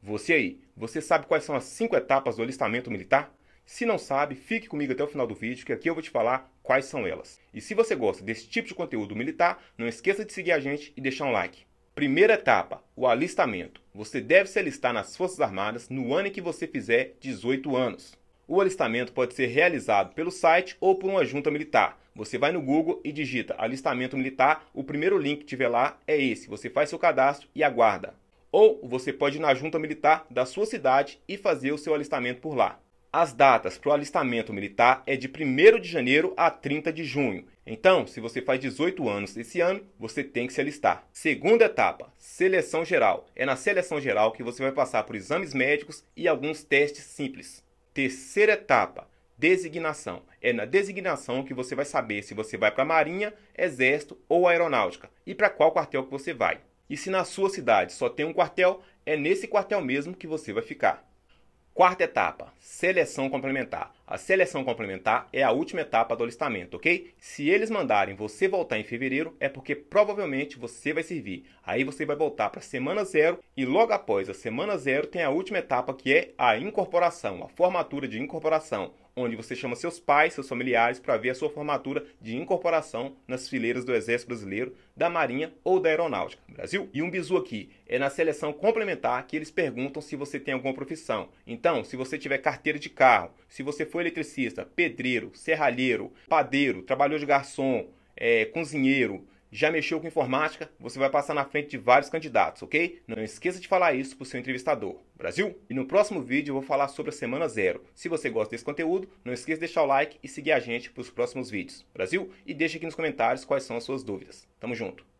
Você aí, você sabe quais são as 5 etapas do alistamento militar? Se não sabe, fique comigo até o final do vídeo que aqui eu vou te falar quais são elas. E se você gosta desse tipo de conteúdo militar, não esqueça de seguir a gente e deixar um like. Primeira etapa, o alistamento. Você deve se alistar nas Forças Armadas no ano em que você fizer 18 anos. O alistamento pode ser realizado pelo site ou por uma junta militar. Você vai no Google e digita alistamento militar, o primeiro link que tiver lá é esse. Você faz seu cadastro e aguarda ou você pode ir na junta militar da sua cidade e fazer o seu alistamento por lá. As datas para o alistamento militar é de 1 de janeiro a 30 de junho. Então, se você faz 18 anos esse ano, você tem que se alistar. Segunda etapa, seleção geral. É na seleção geral que você vai passar por exames médicos e alguns testes simples. Terceira etapa, designação. É na designação que você vai saber se você vai para a Marinha, Exército ou Aeronáutica e para qual quartel que você vai. E se na sua cidade só tem um quartel, é nesse quartel mesmo que você vai ficar. Quarta etapa: seleção complementar. A seleção complementar é a última etapa do alistamento, ok? Se eles mandarem você voltar em fevereiro, é porque provavelmente você vai servir. Aí você vai voltar para a semana zero e logo após a semana zero tem a última etapa que é a incorporação, a formatura de incorporação, onde você chama seus pais, seus familiares para ver a sua formatura de incorporação nas fileiras do Exército Brasileiro, da Marinha ou da Aeronáutica. Brasil? E um bizu aqui, é na seleção complementar que eles perguntam se você tem alguma profissão. Então, se você tiver carteira de carro, se você for foi eletricista, pedreiro, serralheiro, padeiro, trabalhou de garçom, é, cozinheiro, já mexeu com informática, você vai passar na frente de vários candidatos, ok? Não esqueça de falar isso para o seu entrevistador. Brasil? E no próximo vídeo eu vou falar sobre a semana zero. Se você gosta desse conteúdo, não esqueça de deixar o like e seguir a gente para os próximos vídeos. Brasil? E deixa aqui nos comentários quais são as suas dúvidas. Tamo junto!